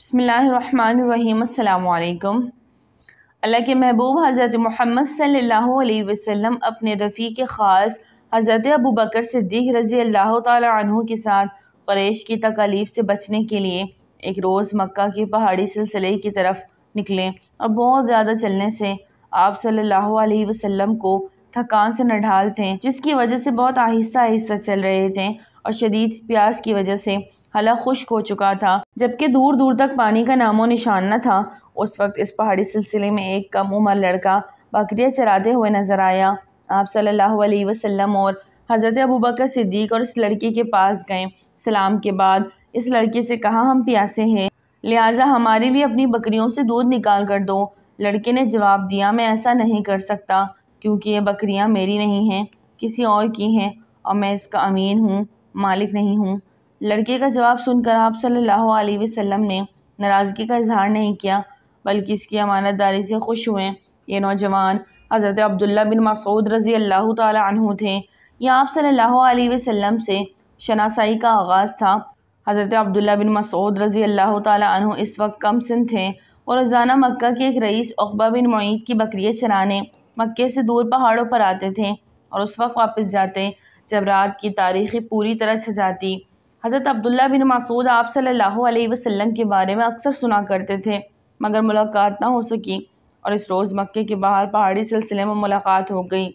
बसमिलकुम अल्लाह के महबूब हज़रत महमद सल्लल्लाहु अलैहि वसल्लम अपने रफ़ी के ख़ास हज़रत अबू बकर सिद्दीक रज़ी अल्लाह तन के साथ क्रैश की तकालीफ से बचने के लिए एक रोज़ मक्का के पहाड़ी सिलसिले की तरफ निकले और बहुत ज़्यादा चलने से आप सल्लल्लाहु अलैहि वसल्लम को थकान से नढाल थे जिसकी वजह से बहुत आहिस्ता आहिस्ता चल रहे थे और शदीद प्यास की वजह से हला खुश्क हो चुका था जबकि दूर दूर तक पानी का नामो निशान न था उस वक्त इस पहाड़ी सिलसिले में एक कम उम्र लड़का बकरियाँ चराते हुए नजर आया आप सल्लल्लाहु अलैहि वसल्लम और हज़रत अबू बकर सिद्दीक और इस लड़की के पास गए सलाम के बाद इस लड़के से कहा हम प्यासे हैं लिहाजा हमारे लिए अपनी बकरियों से दूध निकाल कर दो लड़के ने जवाब दिया मैं ऐसा नहीं कर सकता क्योंकि ये बकरियाँ मेरी नहीं हैं किसी और की हैं और मैं इसका अमीन हूँ मालिक नहीं हूँ लड़के का जवाब सुनकर आप सल्लल्लाहु अलैहि वसल्लम ने नाराज़गी का इजहार नहीं किया बल्कि इसकी अमानतदारी से खुश हुए ये नौजवान हज़रत अब्दुल्ला बिन मसूद रज़ी अल्लाह तु थे यह आप सल्लल्लाहु अलैहि वसल्लम से शनासाई का आगाज़ था हज़रत अब्दुल्ला बिन मसूद रज़ी अल्लाह तु इस वक्त कम सिन थे और रोज़ाना मक्का के एक रईस अकबा बिन मीद की बकरियाँ चराने मक्के से दूर पहाड़ों पर आते थे और उस वक्त वापस जाते जब रात की तारीखी पूरी तरह छ जाती हज़रत अब्दुल्ला बिन मसूद आप सल्लल्लाहु अलैहि वसल्लम के बारे में अक्सर सुना करते थे मगर मुलाकात ना हो सकी और इस रोज़ मक्के के बाहर पहाड़ी सिलसिले में मुलाकात हो गई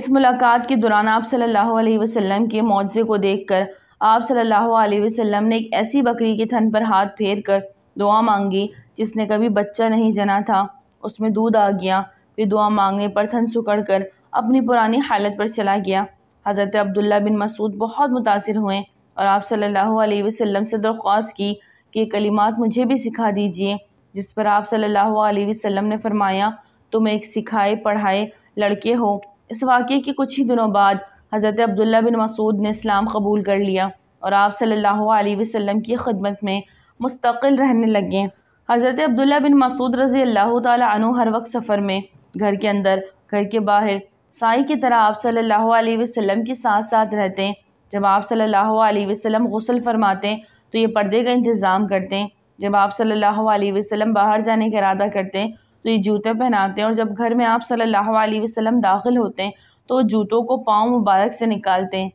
इस मुलाकात के दौरान आप सल्लल्लाहु अलैहि वसल्लम के मुआवजे को देख कर आप सल्लल्लाहु अलैहि वसल्लम ने एक ऐसी बकरी के थन पर हाथ फेर कर दुआ मांगी जिसने कभी बच्चा नहीं जना था उसमें दूध आ गया फिर दुआ मांगने पर थन सुकड़ कर अपनी पुरानी हालत पर चला गया हज़रत अब्दुल्ला बिन मसूद बहुत मुतासर हुए और आप सल्लल्लाहु अलैहि वसल्लम से दरख्वास्त की कि कलिमात मुझे भी सिखा दीजिए जिस पर आप सल्लल्लाहु अलैहि वसल्लम ने फरमाया तुम तो एक सिखाए पढ़ाए लड़के हो इस वाक़े के कुछ ही दिनों बाद हज़रत अब्दुल्ला बिन मसूद ने इस्लाम कबूल कर लिया और आप सल्लल्लाहु अलैहि वसल्लम की खदमत में मुस्तकिल रहने लगे हज़रत अब्दुल्ला बिन मसूद रज़ी अल्लाह तु हर वक्त सफ़र में घर के अंदर घर के बाहर साई की तरह आप सल्लल्लाहु अलैहि वसल्लम के साथ साथ रहते हैं जब आप सल्लल्लाहु अलैहि वसल्लम गसल फरमाते हैं तो ये पर्दे का इंतज़ाम करते हैं जब आप सल्लल्लाहु अलैहि वसल्लम बाहर जाने का इरादा करते हैं तो ये जूते पहनाते हैं और जब घर में आप सल्लल्लाहु अलैहि वसल्लम दाखिल होते हैं तो जूतों को पाँव मुबारक से निकालते हैं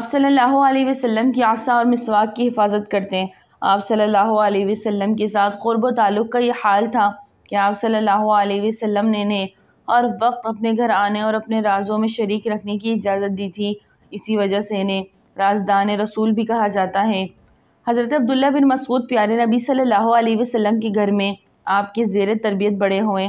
आप सल्लल्लाहु अलैहि वसल्लम की आसा और मिसवाक की हिफाजत करते हैं आप सल्लल्लाहु अलैहि वसल्लम के साथ क़ुरब ताल्लुक़ का ये हाल था कि आप सल्लल्लाहु अलैहि वसल्लम ने इन्हें और वक्त अपने घर आने और अपने राजों में शरीक रखने की इजाज़त दी थी इसी वजह से इन्हें राजदान रसूल भी कहा जाता है हज़रत अब्दुल्ला बिन मसूद प्यारे नबी सल्लल्लाहु अलैहि वसल्लम के घर में आपके ज़ेर तरबियत बड़े हुए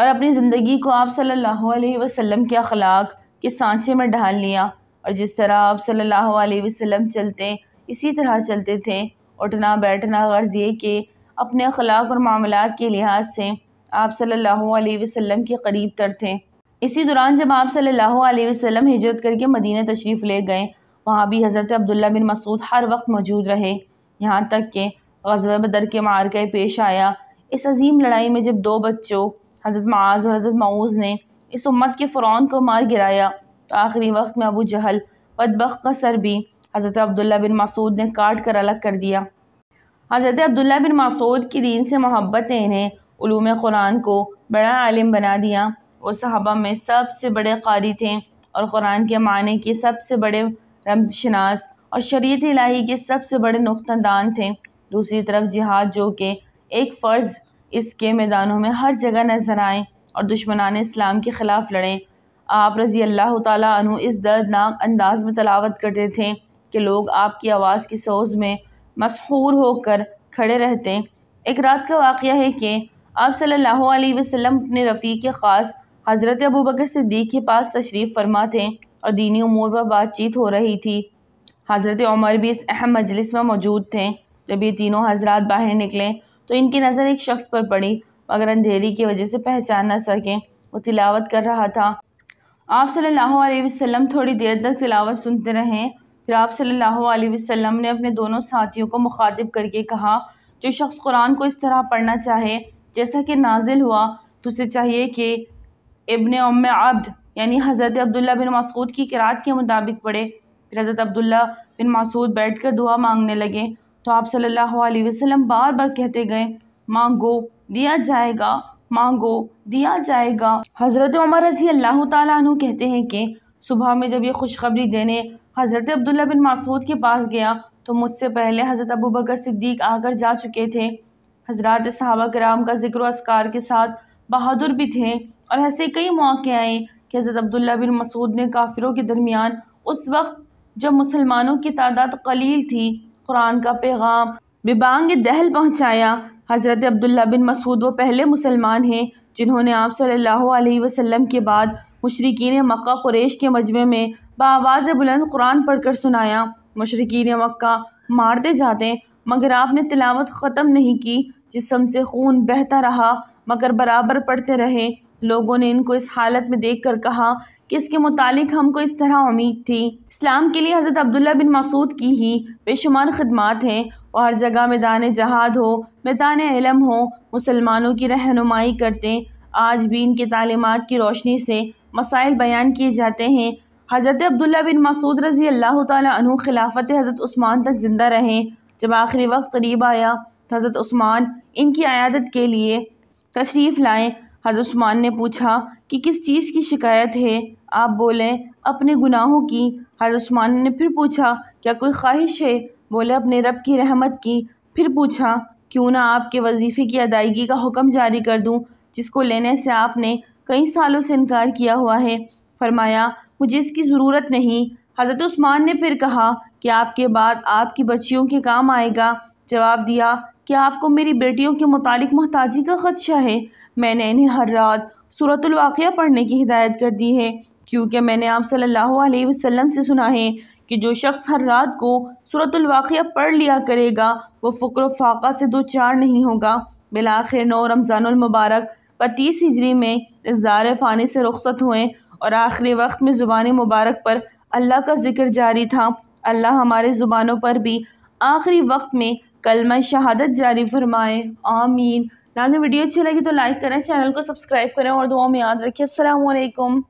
और अपनी ज़िंदगी को आप सल्लल्लाहु अलैहि वसल्लम के अखलाक के सांचे में ढाल लिया और जिस तरह आप सल्लल्लाहु अलैहि वसल्लम चलते इसी तरह चलते थे उठना बैठना गर्ज़ ये कि अपने अखलाक और मामला के लिहाज से आप सल्लल्लाहु अलैहि वसल्लम के करीब तर थे इसी दौरान जब आप सल्लल्लाहु अलैहि वसल्लम हिजरत करके मदीना तशरीफ़ ले गए वहाँ भी हज़रत अब्दुल्ला बिन मसूद हर वक्त मौजूद रहे यहाँ तक कि गजब बदर के के पेश आया इस अजीम लड़ाई में जब दो बच्चों हज़रत माज और हज़रत माऊज़ ने इस उम्मत के फ़रौन को मार गिराया तो आखिरी वक्त में अबू जहल बदबक का सर भी हज़रत अब्दुल्ला बिन मसूद ने काट कर अलग कर दिया हज़रत अब्दुल्ला बिन मसूद की दीन से मोहब्बत इन्हें उलूम क़ुरान को बड़ा आलिम बना दिया और सहाबा में सबसे बड़े कारी थे और क़ुरान के माने के सबसे बड़े रमज शनास और शरीत इलाही के सबसे बड़े नुकतदान थे दूसरी तरफ जिहाद जो कि एक फ़र्ज़ इसके मैदानों में हर जगह नजर आए और दुश्मनान इस्लाम के ख़िलाफ़ लड़ें आप रज़ी अल्लाह तु इस दर्दनाक अंदाज में तलावत करते थे कि लोग आपकी आवाज़ की सोज में मशहूर होकर खड़े रहते एक रात का वाक़ है कि आप सल्लल्लाहु अलैहि वसल्लम अपने के ख़ास हज़रत अबू बकर सिद्दीक के पास तशरीफ़ फरमा थे और दीनी उमूर पर बातचीत हो रही थी हज़रत उमर भी इस अहम मजलिस में मौजूद थे जब ये तीनों हजरात बाहर निकले तो इनकी नज़र एक शख्स पर पड़ी मगर अंधेरी की वजह से पहचान न सकें वो तिलावत कर रहा था आप सल्लल्लाहु अलैहि वसल्लम थोड़ी देर तक तिलावत सुनते रहे फिर आप सल्लल्लाहु अलैहि वसल्लम ने अपने दोनों साथियों को मुखातिब करके कहा जो शख्स कुरान को इस तरह पढ़ना चाहे जैसा कि नाजिल हुआ तो उसे चाहिए कि इबन उम अब्द यानी हज़रत अब्दुल्ला बिन मसूद की किरात के मुताबिक पढ़े फिर हज़रत अब्दुल्ला बिन मसूद बैठ कर दुआ मांगने लगे तो आप सल्लल्लाहु अलैहि वसल्लम बार बार कहते गए मांगो दिया जाएगा मांगो दिया जाएगा हज़रत उमर रजी अल्लाह तु कहते हैं कि सुबह में जब यह खुशखबरी देने हज़रत अब्दुल्ला बिन मसूद के पास गया तो मुझसे पहले हज़रत अबू बकर सिद्दीक आकर जा चुके थे हजरत सहाबा कराम का जिक्र असकार के साथ बहादुर भी थे और ऐसे कई मौके आए कि हज़रत अब्दुल्ला बिन मसूद ने काफिरों के दरमियान उस वक्त जब मुसलमानों की तादाद कलील थी कुरान का पैगाम बिबांग दहल पहुँचाया हज़रत अब्दुल्ला बिन मसूद वो पहले मुसलमान हैं जिन्होंने आप सल्लल्लाहु अलैहि वसल्लम के बाद मशरकिन मक्का कुरेश के मजमे में बावाज़ बुलंद कुरान पढ़कर सुनाया मशरकिन मक्का मारते जाते मगर आपने तिलावत ख़त्म नहीं की जिसम से खून बहता रहा मगर बराबर पढ़ते रहे लोगों ने इनको इस हालत में देख कर कहा कि इसके मुतालिक हमको इस तरह उम्मीद थी इस्लाम के लिए हज़रत अब्दुल्ला बिन मसूद की ही बेशुमार खदमात हैं और हर जगह मैदान जहाद हो मैदान इलम हो मुसलमानों की रहनुमाई करते आज भी इनके तालीमत की रोशनी से मसाइल बयान किए जाते हैं हज़रत अब्दुल्ला बिन मसूद रज़ी अल्लाह तु खिलाफत हज़रत उस्मान तक ज़िंदा रहें जब आखिरी वक्त करीब आया तो हज़रत उस्मान इनकी आयादत के लिए तशरीफ़ लाएँ हज़रत उस्मान ने पूछा कि किस चीज़ की शिकायत है आप बोले अपने गुनाहों की हज़रत उस्मान ने फिर पूछा क्या कोई ख्वाहिश है बोले अपने रब की रहमत की फिर पूछा क्यों ना आपके वजीफ़े की अदायगी का हुक्म जारी कर दूँ जिसको लेने से आपने कई सालों से इनकार किया हुआ है फरमाया मुझे इसकी ज़रूरत नहीं हज़रत उस्मान ने फिर कहा कि आपके बाद आपकी बच्चियों के काम आएगा जवाब दिया कि आपको मेरी बेटियों के मुतालिक मोहताजी का ख़दशा है मैंने इन्हें हर रात सूरतवाक़ पढ़ने की हिदायत कर दी है क्योंकि मैंने आप सल्लल्लाहु अलैहि वसल्लम से सुना है कि जो शख्स हर रात को सूरतवाक़ पढ़ लिया करेगा वो फ़क्र फाका से दो चार नहीं होगा बिलाखिर नौ रमज़ानमबारक बत्तीस हिजरी में इस दार फ़ानी से रुखत हुए और आखिरी वक्त में ज़ुबान मुबारक पर अल्लाह का ज़िक्र जारी था अल्लाह हमारे ज़ुबानों पर भी आखिरी वक्त में कलमा शहादत जारी फरमाए आमीन नाजन वीडियो अच्छी लगी तो लाइक करें चैनल को सब्सक्राइब करें और दुआ में याद रखें अल्लाम